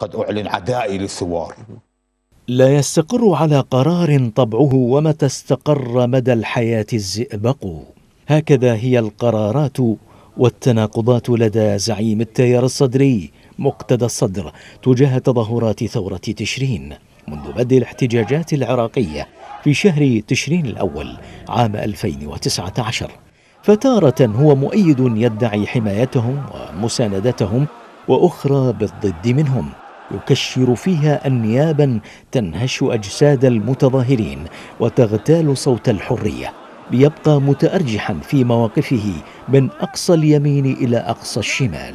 قد أعلن عدائي للثوار لا يستقر على قرار طبعه ومتى استقر مدى الحياة الزئبق هكذا هي القرارات والتناقضات لدى زعيم التيار الصدري مقتدى الصدر تجاه تظاهرات ثورة تشرين منذ بدء الاحتجاجات العراقية في شهر تشرين الأول عام 2019 فتارة هو مؤيد يدعي حمايتهم ومساندتهم وأخرى بالضد منهم يكشر فيها أنيابا تنهش أجساد المتظاهرين وتغتال صوت الحرية ليبقى متأرجحا في مواقفه من أقصى اليمين إلى أقصى الشمال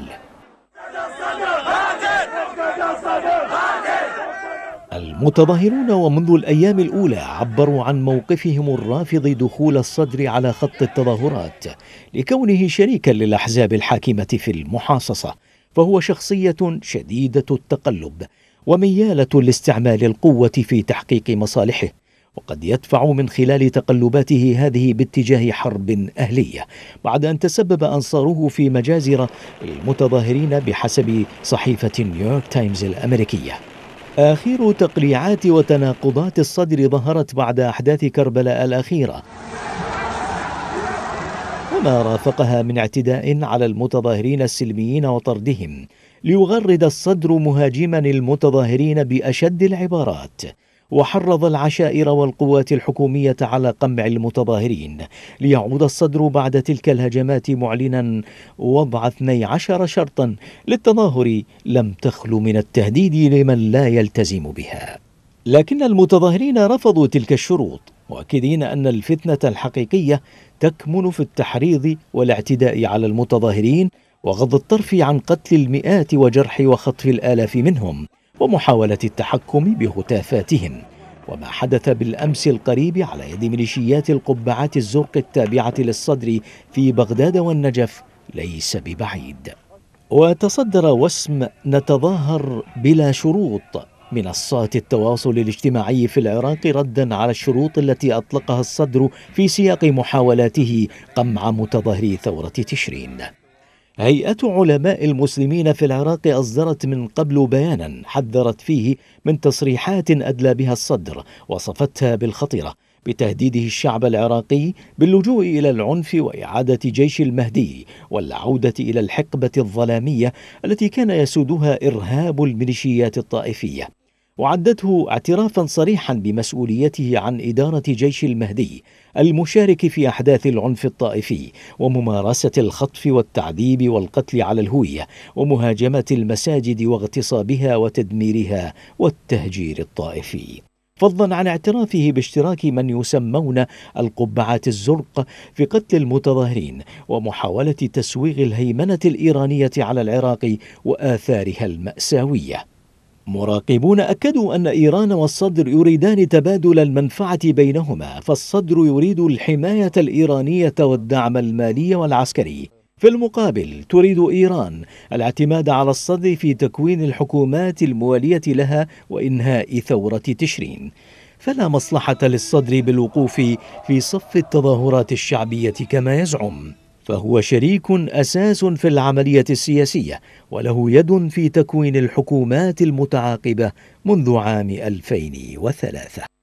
المتظاهرون ومنذ الأيام الأولى عبروا عن موقفهم الرافض دخول الصدر على خط التظاهرات لكونه شريكا للأحزاب الحاكمة في المحاصصة فهو شخصيه شديده التقلب ومياله لاستعمال القوه في تحقيق مصالحه وقد يدفع من خلال تقلباته هذه باتجاه حرب اهليه بعد ان تسبب انصاره في مجازر للمتظاهرين بحسب صحيفه نيويورك تايمز الامريكيه اخر تقليعات وتناقضات الصدر ظهرت بعد احداث كربلاء الاخيره ما رافقها من اعتداء على المتظاهرين السلميين وطردهم ليغرد الصدر مهاجما المتظاهرين باشد العبارات وحرض العشائر والقوات الحكوميه على قمع المتظاهرين ليعود الصدر بعد تلك الهجمات معلنا وضع 12 شرطا للتظاهر لم تخلو من التهديد لمن لا يلتزم بها لكن المتظاهرين رفضوا تلك الشروط مؤكدين أن الفتنة الحقيقية تكمن في التحريض والاعتداء على المتظاهرين وغض الطرف عن قتل المئات وجرح وخطف الآلاف منهم ومحاولة التحكم بهتافاتهم وما حدث بالأمس القريب على يد ميليشيات القبعات الزرق التابعة للصدر في بغداد والنجف ليس ببعيد وتصدر وسم نتظاهر بلا شروط منصات التواصل الاجتماعي في العراق ردا على الشروط التي اطلقها الصدر في سياق محاولاته قمع متظاهري ثوره تشرين. هيئة علماء المسلمين في العراق أصدرت من قبل بيانا حذرت فيه من تصريحات أدلى بها الصدر وصفتها بالخطيرة بتهديده الشعب العراقي باللجوء الى العنف واعاده جيش المهدي والعوده الى الحقبه الظلاميه التي كان يسودها ارهاب الميليشيات الطائفيه وعدته اعترافا صريحا بمسؤوليته عن اداره جيش المهدي المشارك في احداث العنف الطائفي وممارسه الخطف والتعذيب والقتل على الهويه ومهاجمه المساجد واغتصابها وتدميرها والتهجير الطائفي فضلا عن اعترافه باشتراك من يسمون القبعات الزرق في قتل المتظاهرين ومحاولة تسويغ الهيمنة الإيرانية على العراق وآثارها المأساوية. مراقبون أكدوا أن إيران والصدر يريدان تبادل المنفعة بينهما، فالصدر يريد الحماية الإيرانية والدعم المالي والعسكري، في المقابل تريد إيران الاعتماد على الصدر في تكوين الحكومات الموالية لها وإنهاء ثورة تشرين فلا مصلحة للصدر بالوقوف في صف التظاهرات الشعبية كما يزعم فهو شريك أساس في العملية السياسية وله يد في تكوين الحكومات المتعاقبة منذ عام 2003